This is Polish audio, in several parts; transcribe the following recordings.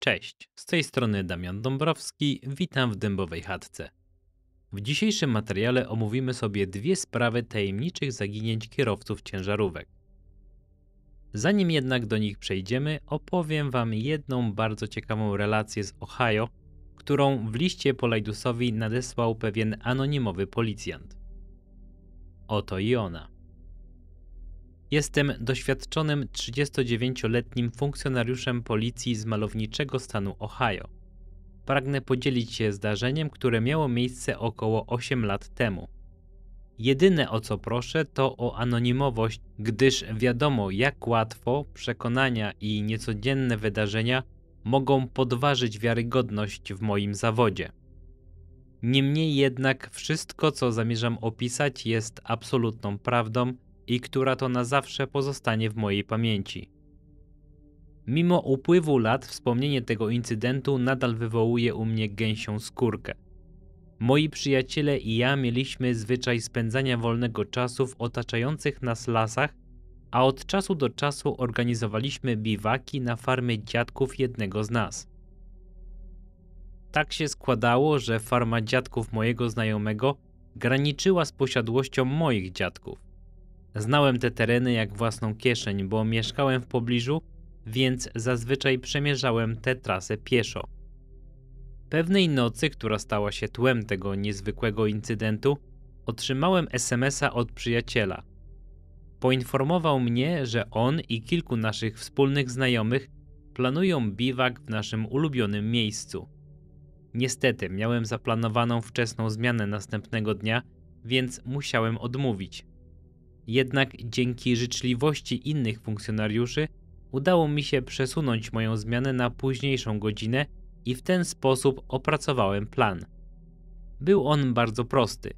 Cześć, z tej strony Damian Dąbrowski, witam w Dębowej Chatce. W dzisiejszym materiale omówimy sobie dwie sprawy tajemniczych zaginięć kierowców ciężarówek. Zanim jednak do nich przejdziemy, opowiem Wam jedną bardzo ciekawą relację z Ohio, którą w liście Polajdusowi nadesłał pewien anonimowy policjant. Oto i ona. Jestem doświadczonym 39-letnim funkcjonariuszem policji z malowniczego stanu Ohio. Pragnę podzielić się zdarzeniem, które miało miejsce około 8 lat temu. Jedyne o co proszę to o anonimowość, gdyż wiadomo jak łatwo przekonania i niecodzienne wydarzenia mogą podważyć wiarygodność w moim zawodzie. Niemniej jednak wszystko co zamierzam opisać jest absolutną prawdą i która to na zawsze pozostanie w mojej pamięci. Mimo upływu lat wspomnienie tego incydentu nadal wywołuje u mnie gęsią skórkę. Moi przyjaciele i ja mieliśmy zwyczaj spędzania wolnego czasu w otaczających nas lasach, a od czasu do czasu organizowaliśmy biwaki na farmie dziadków jednego z nas. Tak się składało, że farma dziadków mojego znajomego graniczyła z posiadłością moich dziadków. Znałem te tereny jak własną kieszeń, bo mieszkałem w pobliżu, więc zazwyczaj przemierzałem tę trasę pieszo. Pewnej nocy, która stała się tłem tego niezwykłego incydentu, otrzymałem SMS-a od przyjaciela. Poinformował mnie, że on i kilku naszych wspólnych znajomych planują biwak w naszym ulubionym miejscu. Niestety, miałem zaplanowaną wczesną zmianę następnego dnia, więc musiałem odmówić. Jednak dzięki życzliwości innych funkcjonariuszy udało mi się przesunąć moją zmianę na późniejszą godzinę i w ten sposób opracowałem plan. Był on bardzo prosty.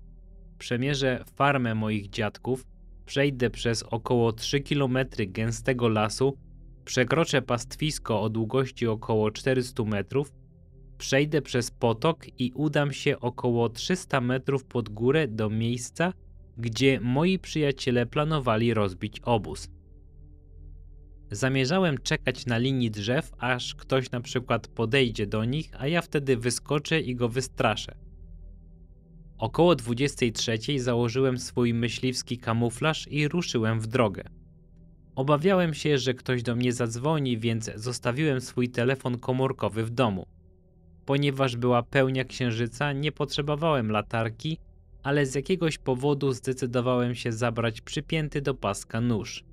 Przemierzę farmę moich dziadków, przejdę przez około 3 km gęstego lasu, przekroczę pastwisko o długości około 400 metrów, przejdę przez potok i udam się około 300 metrów pod górę do miejsca, gdzie moi przyjaciele planowali rozbić obóz. Zamierzałem czekać na linii drzew, aż ktoś na przykład podejdzie do nich, a ja wtedy wyskoczę i go wystraszę. Około 23 założyłem swój myśliwski kamuflaż i ruszyłem w drogę. Obawiałem się, że ktoś do mnie zadzwoni, więc zostawiłem swój telefon komórkowy w domu. Ponieważ była pełnia księżyca, nie potrzebowałem latarki, ale z jakiegoś powodu zdecydowałem się zabrać przypięty do paska nóż.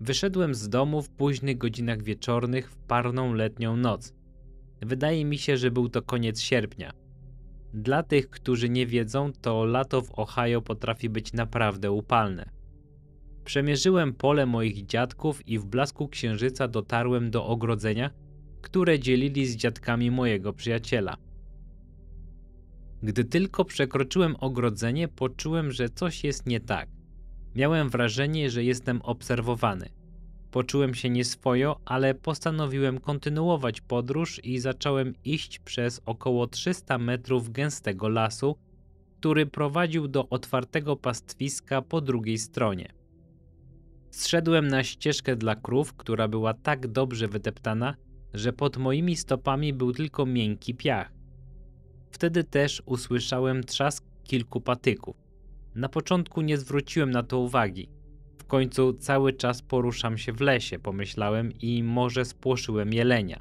Wyszedłem z domu w późnych godzinach wieczornych w parną letnią noc. Wydaje mi się, że był to koniec sierpnia. Dla tych, którzy nie wiedzą, to lato w Ohio potrafi być naprawdę upalne. Przemierzyłem pole moich dziadków i w blasku księżyca dotarłem do ogrodzenia, które dzielili z dziadkami mojego przyjaciela. Gdy tylko przekroczyłem ogrodzenie, poczułem, że coś jest nie tak. Miałem wrażenie, że jestem obserwowany. Poczułem się nieswojo, ale postanowiłem kontynuować podróż i zacząłem iść przez około 300 metrów gęstego lasu, który prowadził do otwartego pastwiska po drugiej stronie. Zszedłem na ścieżkę dla krów, która była tak dobrze wydeptana, że pod moimi stopami był tylko miękki piach. Wtedy też usłyszałem trzask kilku patyków. Na początku nie zwróciłem na to uwagi. W końcu cały czas poruszam się w lesie, pomyślałem i może spłoszyłem jelenia.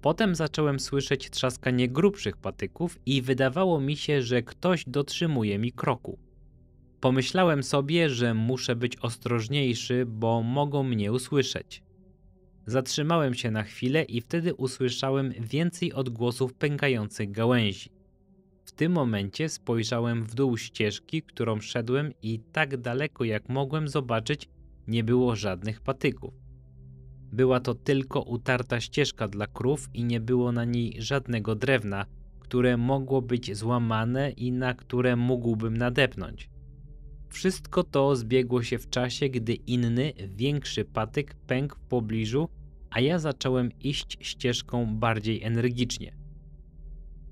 Potem zacząłem słyszeć trzaskanie grubszych patyków i wydawało mi się, że ktoś dotrzymuje mi kroku. Pomyślałem sobie, że muszę być ostrożniejszy, bo mogą mnie usłyszeć. Zatrzymałem się na chwilę i wtedy usłyszałem więcej odgłosów pękających gałęzi. W tym momencie spojrzałem w dół ścieżki, którą szedłem i tak daleko jak mogłem zobaczyć nie było żadnych patyków. Była to tylko utarta ścieżka dla krów i nie było na niej żadnego drewna, które mogło być złamane i na które mógłbym nadepnąć. Wszystko to zbiegło się w czasie, gdy inny, większy patyk pękł w pobliżu, a ja zacząłem iść ścieżką bardziej energicznie.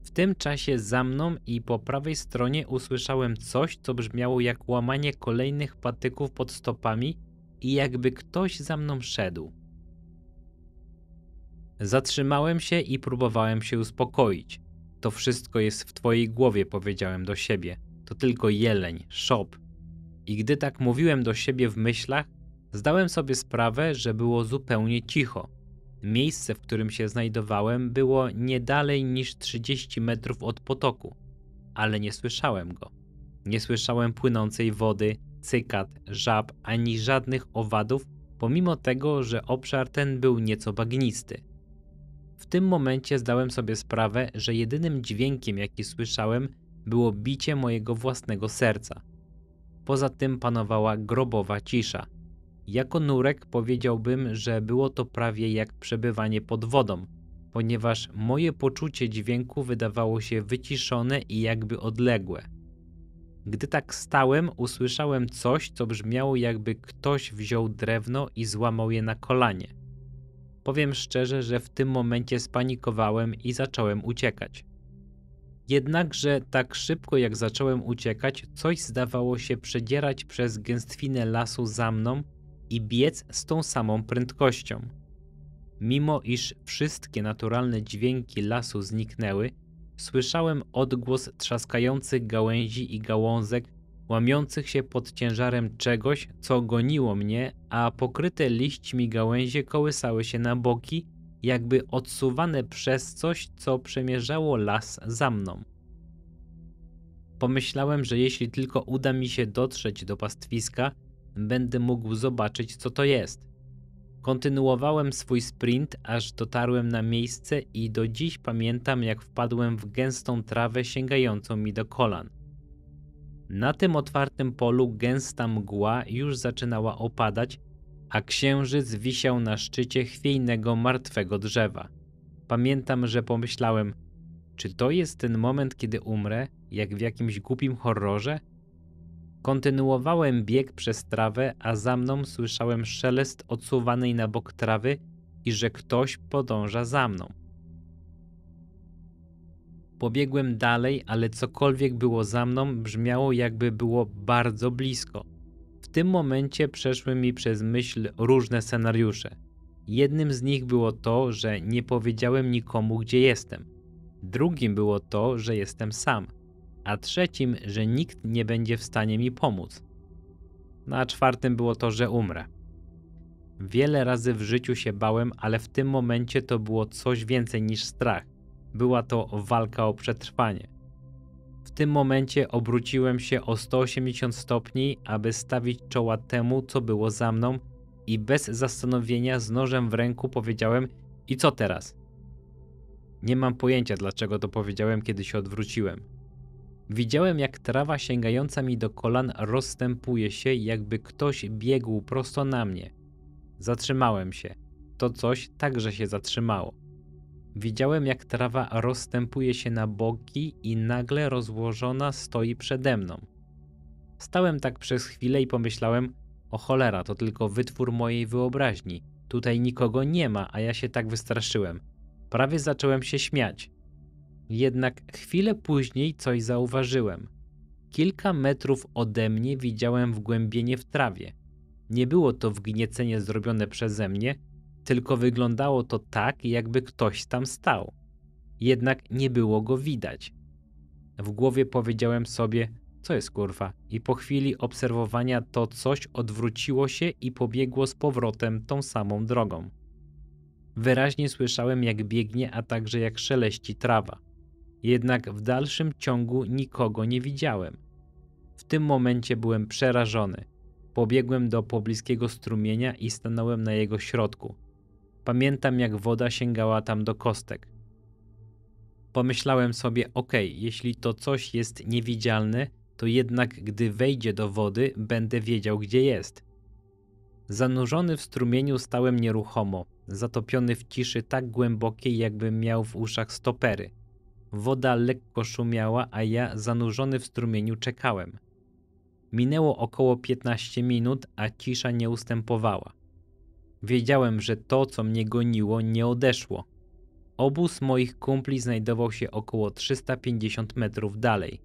W tym czasie za mną i po prawej stronie usłyszałem coś, co brzmiało jak łamanie kolejnych patyków pod stopami i jakby ktoś za mną szedł. Zatrzymałem się i próbowałem się uspokoić. To wszystko jest w twojej głowie, powiedziałem do siebie. To tylko jeleń, szop, i gdy tak mówiłem do siebie w myślach, zdałem sobie sprawę, że było zupełnie cicho. Miejsce, w którym się znajdowałem, było nie dalej niż 30 metrów od potoku, ale nie słyszałem go. Nie słyszałem płynącej wody, cykat, żab ani żadnych owadów, pomimo tego, że obszar ten był nieco bagnisty. W tym momencie zdałem sobie sprawę, że jedynym dźwiękiem, jaki słyszałem, było bicie mojego własnego serca. Poza tym panowała grobowa cisza. Jako nurek powiedziałbym, że było to prawie jak przebywanie pod wodą, ponieważ moje poczucie dźwięku wydawało się wyciszone i jakby odległe. Gdy tak stałem, usłyszałem coś, co brzmiało jakby ktoś wziął drewno i złamał je na kolanie. Powiem szczerze, że w tym momencie spanikowałem i zacząłem uciekać. Jednakże tak szybko jak zacząłem uciekać, coś zdawało się przedzierać przez gęstwinę lasu za mną i biec z tą samą prędkością. Mimo iż wszystkie naturalne dźwięki lasu zniknęły, słyszałem odgłos trzaskających gałęzi i gałązek, łamiących się pod ciężarem czegoś, co goniło mnie, a pokryte liśćmi gałęzie kołysały się na boki jakby odsuwane przez coś, co przemierzało las za mną. Pomyślałem, że jeśli tylko uda mi się dotrzeć do pastwiska, będę mógł zobaczyć, co to jest. Kontynuowałem swój sprint, aż dotarłem na miejsce i do dziś pamiętam, jak wpadłem w gęstą trawę sięgającą mi do kolan. Na tym otwartym polu gęsta mgła już zaczynała opadać, a księżyc wisiał na szczycie chwiejnego martwego drzewa. Pamiętam, że pomyślałem, czy to jest ten moment, kiedy umrę, jak w jakimś głupim horrorze? Kontynuowałem bieg przez trawę, a za mną słyszałem szelest odsuwanej na bok trawy i że ktoś podąża za mną. Pobiegłem dalej, ale cokolwiek było za mną brzmiało jakby było bardzo blisko. W tym momencie przeszły mi przez myśl różne scenariusze. Jednym z nich było to, że nie powiedziałem nikomu, gdzie jestem. Drugim było to, że jestem sam. A trzecim, że nikt nie będzie w stanie mi pomóc. Na a czwartym było to, że umrę. Wiele razy w życiu się bałem, ale w tym momencie to było coś więcej niż strach. Była to walka o przetrwanie. W tym momencie obróciłem się o 180 stopni, aby stawić czoła temu, co było za mną, i bez zastanowienia z nożem w ręku powiedziałem: I co teraz? Nie mam pojęcia, dlaczego to powiedziałem, kiedy się odwróciłem. Widziałem, jak trawa sięgająca mi do kolan rozstępuje się, jakby ktoś biegł prosto na mnie. Zatrzymałem się. To coś także się zatrzymało. Widziałem, jak trawa rozstępuje się na boki i nagle rozłożona stoi przede mną. Stałem tak przez chwilę i pomyślałem: O cholera, to tylko wytwór mojej wyobraźni. Tutaj nikogo nie ma, a ja się tak wystraszyłem. Prawie zacząłem się śmiać. Jednak chwilę później coś zauważyłem. Kilka metrów ode mnie widziałem wgłębienie w trawie. Nie było to wgniecenie zrobione przeze mnie, tylko wyglądało to tak, jakby ktoś tam stał. Jednak nie było go widać. W głowie powiedziałem sobie, co jest kurwa, i po chwili obserwowania to coś odwróciło się i pobiegło z powrotem tą samą drogą. Wyraźnie słyszałem, jak biegnie, a także jak szeleści trawa. Jednak w dalszym ciągu nikogo nie widziałem. W tym momencie byłem przerażony. Pobiegłem do pobliskiego strumienia i stanąłem na jego środku. Pamiętam, jak woda sięgała tam do kostek. Pomyślałem sobie, ok, jeśli to coś jest niewidzialne, to jednak gdy wejdzie do wody, będę wiedział, gdzie jest. Zanurzony w strumieniu stałem nieruchomo, zatopiony w ciszy tak głębokiej, jakbym miał w uszach stopery. Woda lekko szumiała, a ja, zanurzony w strumieniu, czekałem. Minęło około 15 minut, a cisza nie ustępowała. Wiedziałem, że to, co mnie goniło, nie odeszło. Obóz moich kumpli znajdował się około 350 metrów dalej.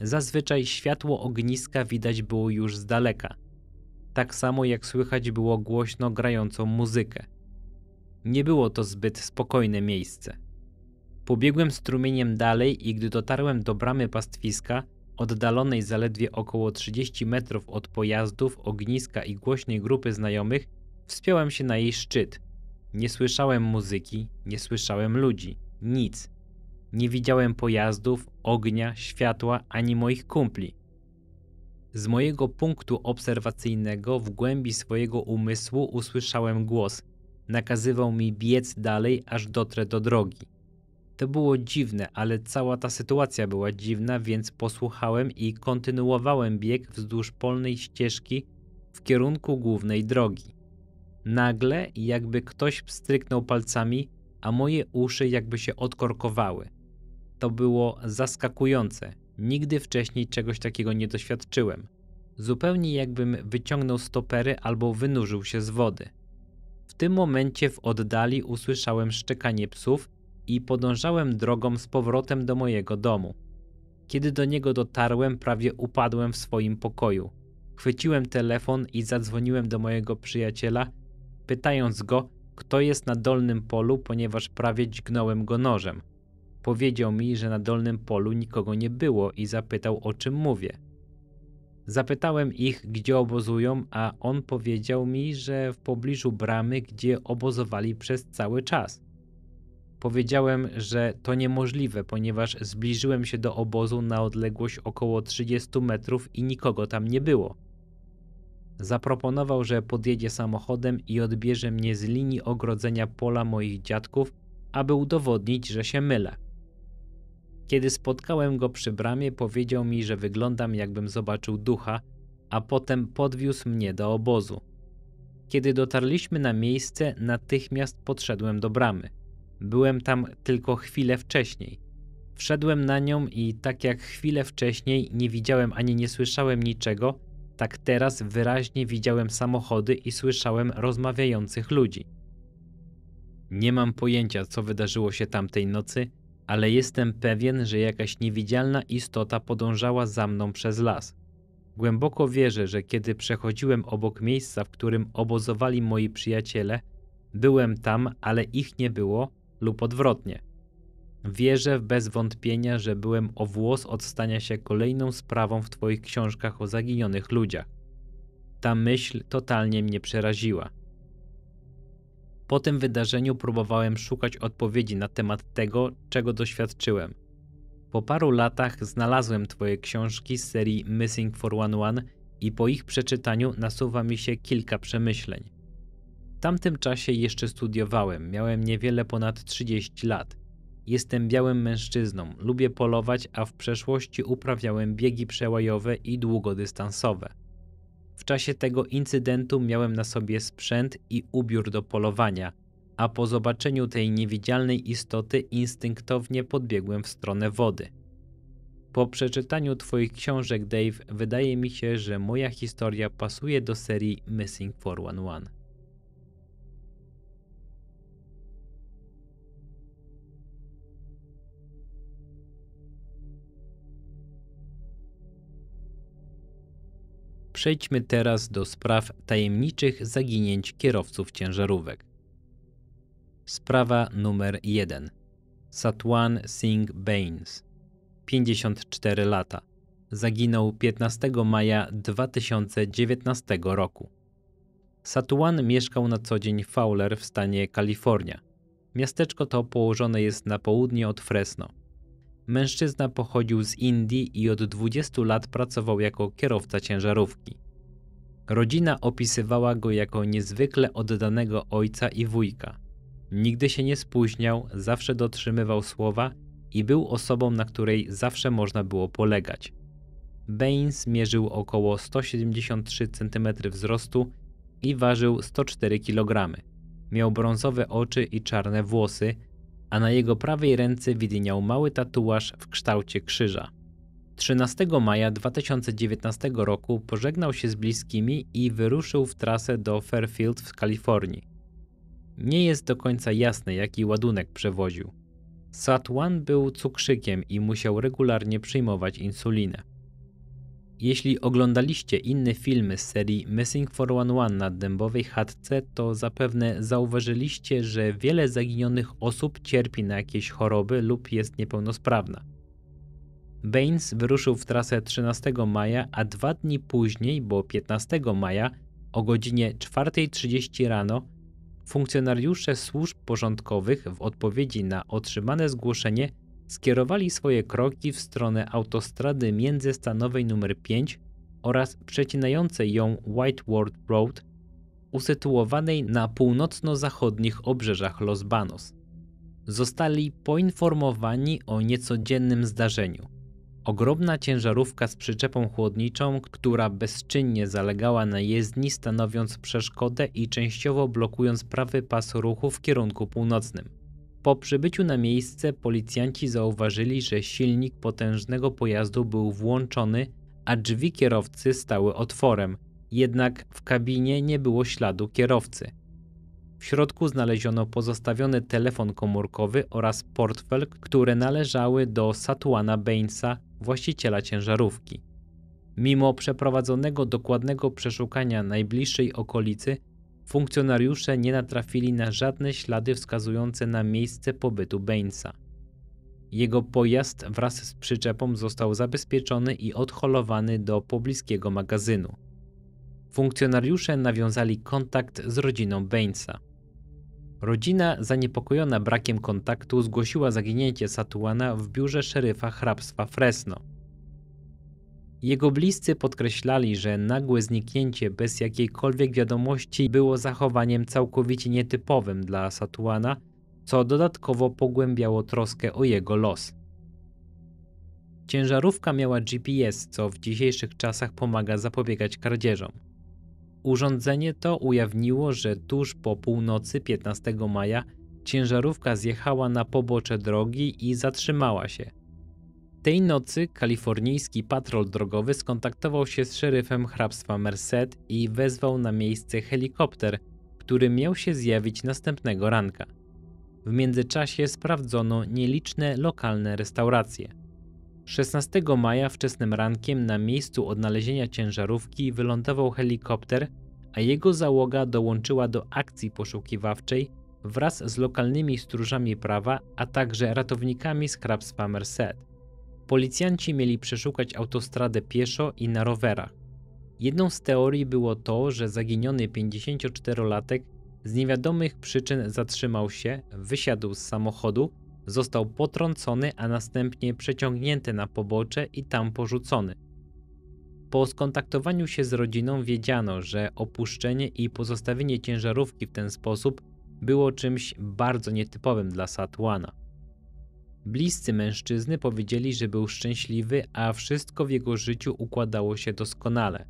Zazwyczaj światło ogniska widać było już z daleka, tak samo jak słychać było głośno grającą muzykę. Nie było to zbyt spokojne miejsce. Pobiegłem strumieniem dalej i gdy dotarłem do bramy pastwiska, oddalonej zaledwie około 30 metrów od pojazdów, ogniska i głośnej grupy znajomych, Wspiąłem się na jej szczyt. Nie słyszałem muzyki, nie słyszałem ludzi, nic. Nie widziałem pojazdów, ognia, światła ani moich kumpli. Z mojego punktu obserwacyjnego w głębi swojego umysłu usłyszałem głos. Nakazywał mi biec dalej, aż dotrę do drogi. To było dziwne, ale cała ta sytuacja była dziwna, więc posłuchałem i kontynuowałem bieg wzdłuż polnej ścieżki w kierunku głównej drogi. Nagle, jakby ktoś pstryknął palcami, a moje uszy jakby się odkorkowały. To było zaskakujące. Nigdy wcześniej czegoś takiego nie doświadczyłem. Zupełnie jakbym wyciągnął stopery albo wynurzył się z wody. W tym momencie w oddali usłyszałem szczekanie psów i podążałem drogą z powrotem do mojego domu. Kiedy do niego dotarłem, prawie upadłem w swoim pokoju. Chwyciłem telefon i zadzwoniłem do mojego przyjaciela, pytając go, kto jest na dolnym polu, ponieważ prawie dźgnąłem go nożem. Powiedział mi, że na dolnym polu nikogo nie było i zapytał o czym mówię. Zapytałem ich, gdzie obozują, a on powiedział mi, że w pobliżu bramy, gdzie obozowali przez cały czas. Powiedziałem, że to niemożliwe, ponieważ zbliżyłem się do obozu na odległość około 30 metrów i nikogo tam nie było. Zaproponował, że podjedzie samochodem i odbierze mnie z linii ogrodzenia pola moich dziadków, aby udowodnić, że się mylę. Kiedy spotkałem go przy bramie, powiedział mi, że wyglądam jakbym zobaczył ducha, a potem podwiózł mnie do obozu. Kiedy dotarliśmy na miejsce, natychmiast podszedłem do bramy. Byłem tam tylko chwilę wcześniej. Wszedłem na nią i tak jak chwilę wcześniej nie widziałem ani nie słyszałem niczego, tak teraz wyraźnie widziałem samochody i słyszałem rozmawiających ludzi. Nie mam pojęcia, co wydarzyło się tamtej nocy, ale jestem pewien, że jakaś niewidzialna istota podążała za mną przez las. Głęboko wierzę, że kiedy przechodziłem obok miejsca, w którym obozowali moi przyjaciele, byłem tam, ale ich nie było, lub odwrotnie. Wierzę bez wątpienia, że byłem o włos od stania się kolejną sprawą w Twoich książkach o zaginionych ludziach. Ta myśl totalnie mnie przeraziła. Po tym wydarzeniu próbowałem szukać odpowiedzi na temat tego, czego doświadczyłem. Po paru latach znalazłem Twoje książki z serii Missing 411 i po ich przeczytaniu nasuwa mi się kilka przemyśleń. W tamtym czasie jeszcze studiowałem, miałem niewiele ponad 30 lat. Jestem białym mężczyzną, lubię polować, a w przeszłości uprawiałem biegi przełajowe i długodystansowe. W czasie tego incydentu miałem na sobie sprzęt i ubiór do polowania, a po zobaczeniu tej niewidzialnej istoty instynktownie podbiegłem w stronę wody. Po przeczytaniu Twoich książek, Dave, wydaje mi się, że moja historia pasuje do serii Missing 411. Przejdźmy teraz do spraw tajemniczych zaginięć kierowców ciężarówek. Sprawa numer 1. Satwan Singh Baines, 54 lata. Zaginął 15 maja 2019 roku. Satwan mieszkał na co dzień w Fowler w stanie Kalifornia. Miasteczko to położone jest na południe od Fresno. Mężczyzna pochodził z Indii i od 20 lat pracował jako kierowca ciężarówki. Rodzina opisywała go jako niezwykle oddanego ojca i wujka. Nigdy się nie spóźniał, zawsze dotrzymywał słowa i był osobą, na której zawsze można było polegać. Baines mierzył około 173 cm wzrostu i ważył 104 kg. Miał brązowe oczy i czarne włosy, a na jego prawej ręce widniał mały tatuaż w kształcie krzyża. 13 maja 2019 roku pożegnał się z bliskimi i wyruszył w trasę do Fairfield w Kalifornii. Nie jest do końca jasne, jaki ładunek przewoził. Satwan był cukrzykiem i musiał regularnie przyjmować insulinę. Jeśli oglądaliście inne filmy z serii Missing 411 na dębowej chatce, to zapewne zauważyliście, że wiele zaginionych osób cierpi na jakieś choroby lub jest niepełnosprawna. Baines wyruszył w trasę 13 maja, a dwa dni później, bo 15 maja, o godzinie 4.30 rano, funkcjonariusze służb porządkowych w odpowiedzi na otrzymane zgłoszenie skierowali swoje kroki w stronę autostrady międzystanowej nr 5 oraz przecinającej ją White Ward Road, usytuowanej na północno-zachodnich obrzeżach Los Banos. Zostali poinformowani o niecodziennym zdarzeniu. Ogromna ciężarówka z przyczepą chłodniczą, która bezczynnie zalegała na jezdni, stanowiąc przeszkodę i częściowo blokując prawy pas ruchu w kierunku północnym. Po przybyciu na miejsce policjanci zauważyli, że silnik potężnego pojazdu był włączony, a drzwi kierowcy stały otworem, jednak w kabinie nie było śladu kierowcy. W środku znaleziono pozostawiony telefon komórkowy oraz portfel, które należały do Satuana Bainsa, właściciela ciężarówki. Mimo przeprowadzonego dokładnego przeszukania najbliższej okolicy, Funkcjonariusze nie natrafili na żadne ślady wskazujące na miejsce pobytu Bainesa. Jego pojazd wraz z przyczepą został zabezpieczony i odholowany do pobliskiego magazynu. Funkcjonariusze nawiązali kontakt z rodziną Bainesa. Rodzina, zaniepokojona brakiem kontaktu, zgłosiła zaginięcie Satuana w biurze szeryfa hrabstwa Fresno. Jego bliscy podkreślali, że nagłe zniknięcie bez jakiejkolwiek wiadomości było zachowaniem całkowicie nietypowym dla Satuana, co dodatkowo pogłębiało troskę o jego los. Ciężarówka miała GPS, co w dzisiejszych czasach pomaga zapobiegać kradzieżom. Urządzenie to ujawniło, że tuż po północy 15 maja ciężarówka zjechała na pobocze drogi i zatrzymała się – tej nocy kalifornijski patrol drogowy skontaktował się z szeryfem hrabstwa Merced i wezwał na miejsce helikopter, który miał się zjawić następnego ranka. W międzyczasie sprawdzono nieliczne lokalne restauracje. 16 maja wczesnym rankiem na miejscu odnalezienia ciężarówki wylądował helikopter, a jego załoga dołączyła do akcji poszukiwawczej wraz z lokalnymi stróżami prawa, a także ratownikami z hrabstwa Merced. Policjanci mieli przeszukać autostradę pieszo i na rowerach. Jedną z teorii było to, że zaginiony 54-latek z niewiadomych przyczyn zatrzymał się, wysiadł z samochodu, został potrącony, a następnie przeciągnięty na pobocze i tam porzucony. Po skontaktowaniu się z rodziną wiedziano, że opuszczenie i pozostawienie ciężarówki w ten sposób było czymś bardzo nietypowym dla Satłana. Bliscy mężczyzny powiedzieli, że był szczęśliwy, a wszystko w jego życiu układało się doskonale.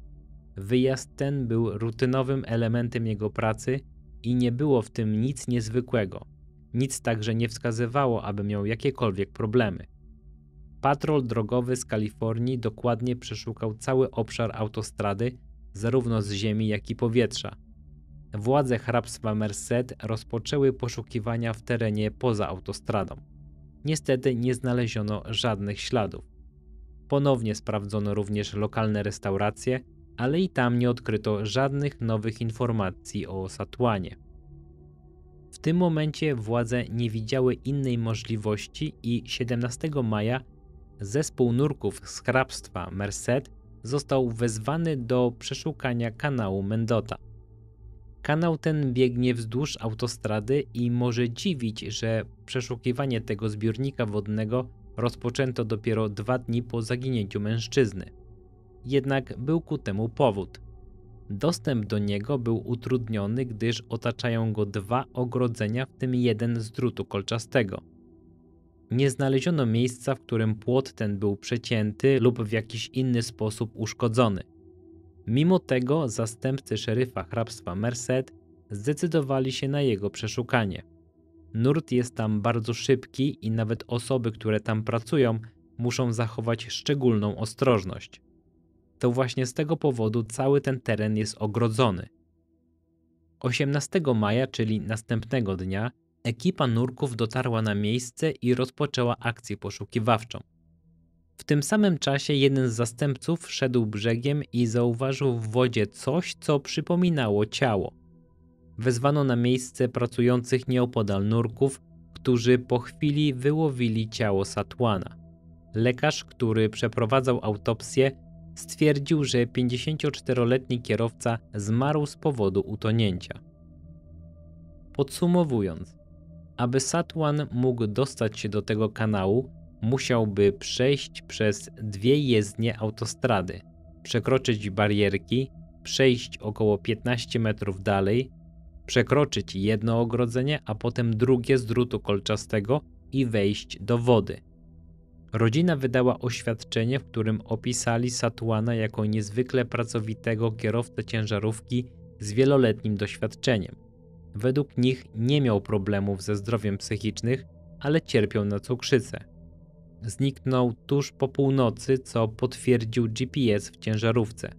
Wyjazd ten był rutynowym elementem jego pracy i nie było w tym nic niezwykłego. Nic także nie wskazywało, aby miał jakiekolwiek problemy. Patrol drogowy z Kalifornii dokładnie przeszukał cały obszar autostrady, zarówno z ziemi, jak i powietrza. Władze hrabstwa Merced rozpoczęły poszukiwania w terenie poza autostradą niestety nie znaleziono żadnych śladów. Ponownie sprawdzono również lokalne restauracje, ale i tam nie odkryto żadnych nowych informacji o Satłanie. W tym momencie władze nie widziały innej możliwości i 17 maja zespół nurków z hrabstwa Merced został wezwany do przeszukania kanału Mendota. Kanał ten biegnie wzdłuż autostrady i może dziwić, że przeszukiwanie tego zbiornika wodnego rozpoczęto dopiero dwa dni po zaginięciu mężczyzny. Jednak był ku temu powód. Dostęp do niego był utrudniony, gdyż otaczają go dwa ogrodzenia, w tym jeden z drutu kolczastego. Nie znaleziono miejsca, w którym płot ten był przecięty lub w jakiś inny sposób uszkodzony. Mimo tego zastępcy szeryfa hrabstwa Merced zdecydowali się na jego przeszukanie. Nurt jest tam bardzo szybki i nawet osoby, które tam pracują, muszą zachować szczególną ostrożność. To właśnie z tego powodu cały ten teren jest ogrodzony. 18 maja, czyli następnego dnia, ekipa nurków dotarła na miejsce i rozpoczęła akcję poszukiwawczą. W tym samym czasie jeden z zastępców szedł brzegiem i zauważył w wodzie coś, co przypominało ciało. Wezwano na miejsce pracujących nieopodal nurków, którzy po chwili wyłowili ciało Satłana. Lekarz, który przeprowadzał autopsję, stwierdził, że 54-letni kierowca zmarł z powodu utonięcia. Podsumowując, aby Satłan mógł dostać się do tego kanału, musiałby przejść przez dwie jezdnie autostrady, przekroczyć barierki, przejść około 15 metrów dalej, przekroczyć jedno ogrodzenie, a potem drugie z drutu kolczastego i wejść do wody. Rodzina wydała oświadczenie, w którym opisali Satuana jako niezwykle pracowitego kierowcę ciężarówki z wieloletnim doświadczeniem. Według nich nie miał problemów ze zdrowiem psychicznym, ale cierpiał na cukrzycę. Zniknął tuż po północy, co potwierdził GPS w ciężarówce.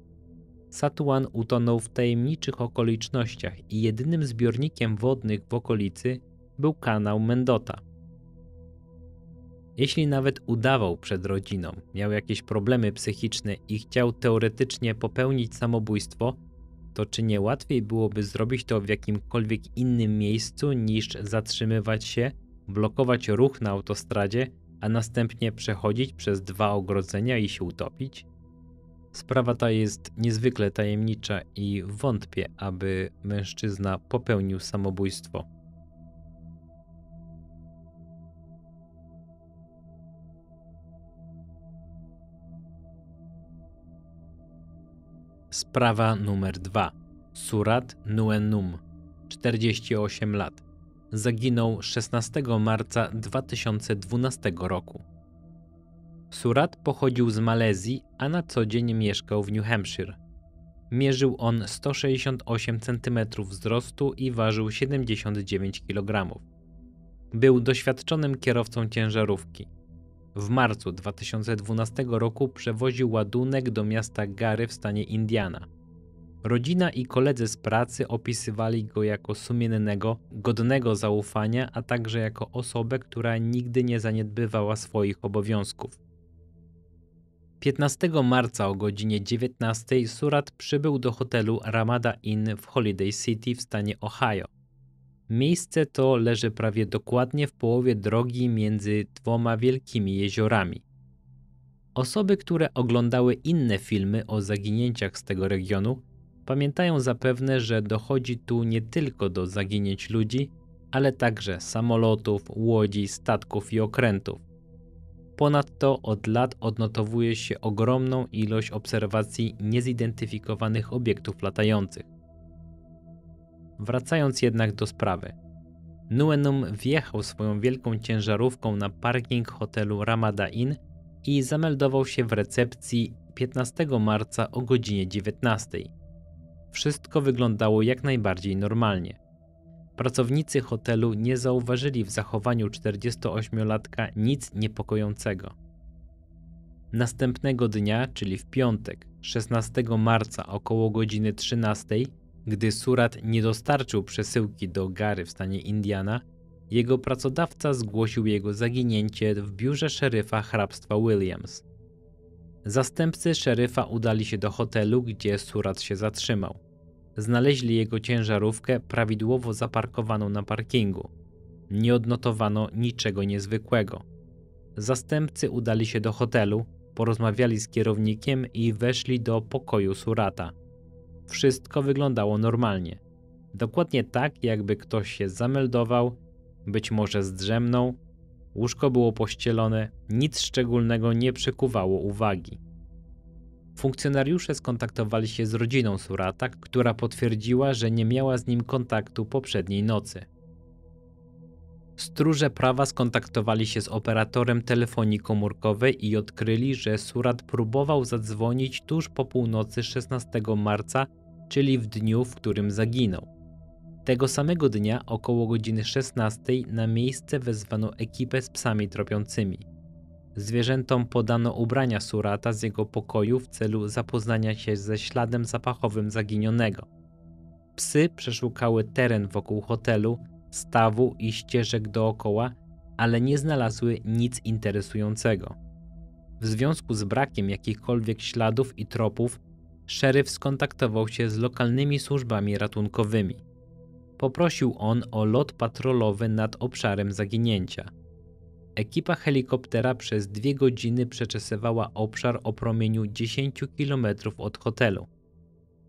Satuan utonął w tajemniczych okolicznościach i jedynym zbiornikiem wodnych w okolicy był kanał Mendota. Jeśli nawet udawał przed rodziną, miał jakieś problemy psychiczne i chciał teoretycznie popełnić samobójstwo, to czy nie łatwiej byłoby zrobić to w jakimkolwiek innym miejscu niż zatrzymywać się, blokować ruch na autostradzie a następnie przechodzić przez dwa ogrodzenia i się utopić? Sprawa ta jest niezwykle tajemnicza i wątpię, aby mężczyzna popełnił samobójstwo. Sprawa numer 2. Surat Nuenum, 48 lat zaginął 16 marca 2012 roku. Surat pochodził z Malezji, a na co dzień mieszkał w New Hampshire. Mierzył on 168 cm wzrostu i ważył 79 kg. Był doświadczonym kierowcą ciężarówki. W marcu 2012 roku przewoził ładunek do miasta Gary w stanie Indiana. Rodzina i koledzy z pracy opisywali go jako sumiennego, godnego zaufania, a także jako osobę, która nigdy nie zaniedbywała swoich obowiązków. 15 marca o godzinie 19 Surat przybył do hotelu Ramada Inn w Holiday City w stanie Ohio. Miejsce to leży prawie dokładnie w połowie drogi między dwoma wielkimi jeziorami. Osoby, które oglądały inne filmy o zaginięciach z tego regionu, Pamiętają zapewne, że dochodzi tu nie tylko do zaginięć ludzi, ale także samolotów, łodzi, statków i okrętów. Ponadto od lat odnotowuje się ogromną ilość obserwacji niezidentyfikowanych obiektów latających. Wracając jednak do sprawy. Nuenum wjechał swoją wielką ciężarówką na parking hotelu Ramada Inn i zameldował się w recepcji 15 marca o godzinie 19 wszystko wyglądało jak najbardziej normalnie. Pracownicy hotelu nie zauważyli w zachowaniu 48-latka nic niepokojącego. Następnego dnia, czyli w piątek, 16 marca około godziny 13, gdy Surat nie dostarczył przesyłki do Gary w stanie Indiana, jego pracodawca zgłosił jego zaginięcie w biurze szeryfa hrabstwa Williams. Zastępcy szeryfa udali się do hotelu, gdzie Surat się zatrzymał. Znaleźli jego ciężarówkę prawidłowo zaparkowaną na parkingu. Nie odnotowano niczego niezwykłego. Zastępcy udali się do hotelu, porozmawiali z kierownikiem i weszli do pokoju Surata. Wszystko wyglądało normalnie. Dokładnie tak, jakby ktoś się zameldował, być może zdrzemnął, Łóżko było pościelone, nic szczególnego nie przykuwało uwagi. Funkcjonariusze skontaktowali się z rodziną Surata, która potwierdziła, że nie miała z nim kontaktu poprzedniej nocy. Stróże prawa skontaktowali się z operatorem telefonii komórkowej i odkryli, że Surat próbował zadzwonić tuż po północy 16 marca, czyli w dniu, w którym zaginął. Tego samego dnia około godziny 16 na miejsce wezwano ekipę z psami tropiącymi. Zwierzętom podano ubrania surata z jego pokoju w celu zapoznania się ze śladem zapachowym zaginionego. Psy przeszukały teren wokół hotelu, stawu i ścieżek dookoła, ale nie znalazły nic interesującego. W związku z brakiem jakichkolwiek śladów i tropów, szeryf skontaktował się z lokalnymi służbami ratunkowymi poprosił on o lot patrolowy nad obszarem zaginięcia. Ekipa helikoptera przez dwie godziny przeczesywała obszar o promieniu 10 km od hotelu.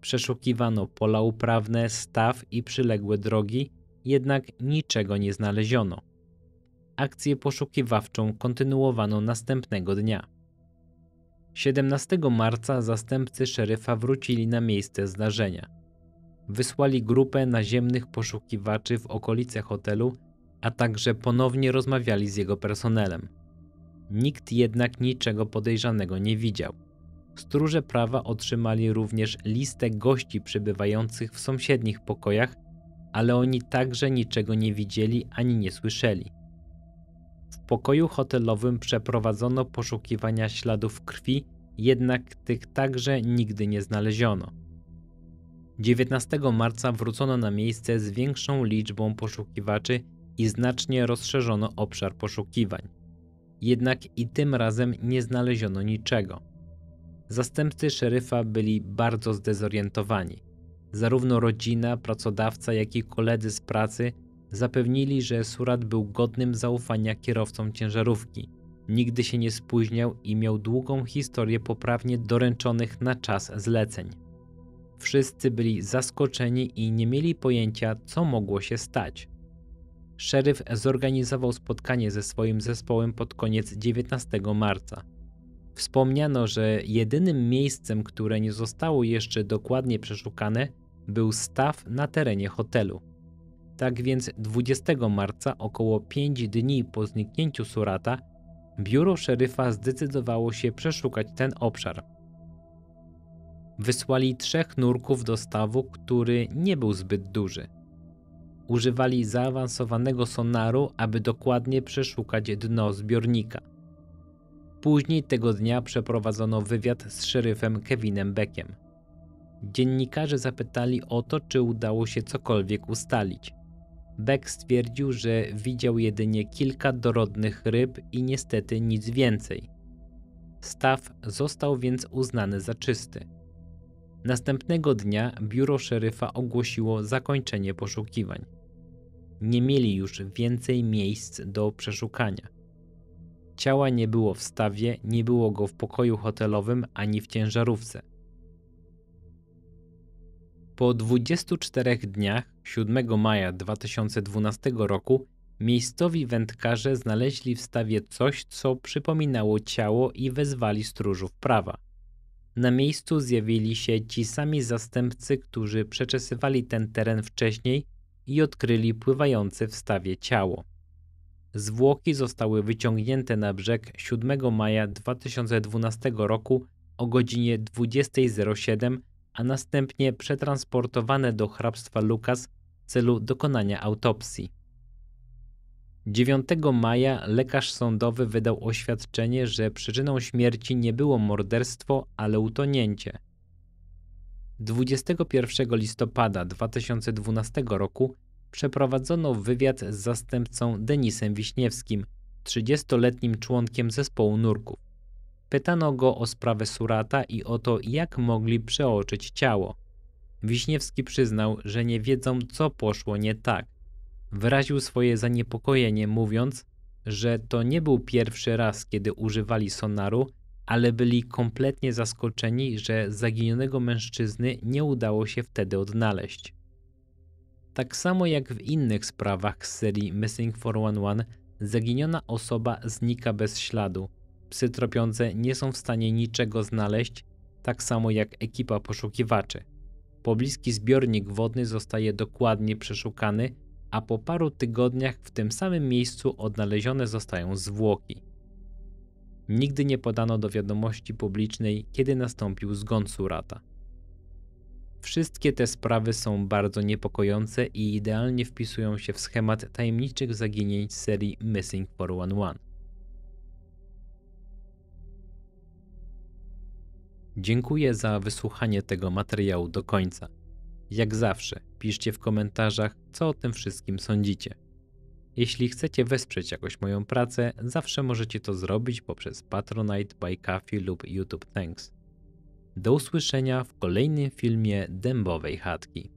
Przeszukiwano pola uprawne, staw i przyległe drogi, jednak niczego nie znaleziono. Akcję poszukiwawczą kontynuowano następnego dnia. 17 marca zastępcy szeryfa wrócili na miejsce zdarzenia wysłali grupę naziemnych poszukiwaczy w okolice hotelu, a także ponownie rozmawiali z jego personelem. Nikt jednak niczego podejrzanego nie widział. Stróże prawa otrzymali również listę gości przebywających w sąsiednich pokojach, ale oni także niczego nie widzieli ani nie słyszeli. W pokoju hotelowym przeprowadzono poszukiwania śladów krwi, jednak tych także nigdy nie znaleziono. 19 marca wrócono na miejsce z większą liczbą poszukiwaczy i znacznie rozszerzono obszar poszukiwań. Jednak i tym razem nie znaleziono niczego. Zastępcy szeryfa byli bardzo zdezorientowani. Zarówno rodzina, pracodawca, jak i koledzy z pracy zapewnili, że Surat był godnym zaufania kierowcą ciężarówki. Nigdy się nie spóźniał i miał długą historię poprawnie doręczonych na czas zleceń. Wszyscy byli zaskoczeni i nie mieli pojęcia, co mogło się stać. Szeryf zorganizował spotkanie ze swoim zespołem pod koniec 19 marca. Wspomniano, że jedynym miejscem, które nie zostało jeszcze dokładnie przeszukane, był staw na terenie hotelu. Tak więc 20 marca, około 5 dni po zniknięciu Surata, biuro szeryfa zdecydowało się przeszukać ten obszar. Wysłali trzech nurków do stawu, który nie był zbyt duży. Używali zaawansowanego sonaru, aby dokładnie przeszukać dno zbiornika. Później tego dnia przeprowadzono wywiad z szeryfem Kevinem Beckiem. Dziennikarze zapytali o to, czy udało się cokolwiek ustalić. Beck stwierdził, że widział jedynie kilka dorodnych ryb i niestety nic więcej. Staw został więc uznany za czysty. Następnego dnia biuro szeryfa ogłosiło zakończenie poszukiwań. Nie mieli już więcej miejsc do przeszukania. Ciała nie było w stawie, nie było go w pokoju hotelowym ani w ciężarówce. Po 24 dniach, 7 maja 2012 roku, miejscowi wędkarze znaleźli w stawie coś, co przypominało ciało i wezwali stróżów prawa. Na miejscu zjawili się ci sami zastępcy, którzy przeczesywali ten teren wcześniej i odkryli pływające w stawie ciało. Zwłoki zostały wyciągnięte na brzeg 7 maja 2012 roku o godzinie 20.07, a następnie przetransportowane do hrabstwa Lukas w celu dokonania autopsji. 9 maja lekarz sądowy wydał oświadczenie, że przyczyną śmierci nie było morderstwo, ale utonięcie. 21 listopada 2012 roku przeprowadzono wywiad z zastępcą Denisem Wiśniewskim, 30-letnim członkiem zespołu nurków. Pytano go o sprawę Surata i o to, jak mogli przeoczyć ciało. Wiśniewski przyznał, że nie wiedzą, co poszło nie tak wyraził swoje zaniepokojenie, mówiąc, że to nie był pierwszy raz, kiedy używali sonaru, ale byli kompletnie zaskoczeni, że zaginionego mężczyzny nie udało się wtedy odnaleźć. Tak samo jak w innych sprawach z serii Missing 411, zaginiona osoba znika bez śladu. Psy tropiące nie są w stanie niczego znaleźć, tak samo jak ekipa poszukiwaczy. Pobliski zbiornik wodny zostaje dokładnie przeszukany, a po paru tygodniach w tym samym miejscu odnalezione zostają zwłoki. Nigdy nie podano do wiadomości publicznej, kiedy nastąpił zgon Surata. Wszystkie te sprawy są bardzo niepokojące i idealnie wpisują się w schemat tajemniczych zaginięć serii Missing 411. Dziękuję za wysłuchanie tego materiału do końca. Jak zawsze, Napiszcie w komentarzach, co o tym wszystkim sądzicie. Jeśli chcecie wesprzeć jakoś moją pracę, zawsze możecie to zrobić poprzez Patronite, by Coffee lub YouTube Thanks. Do usłyszenia w kolejnym filmie Dębowej Chatki.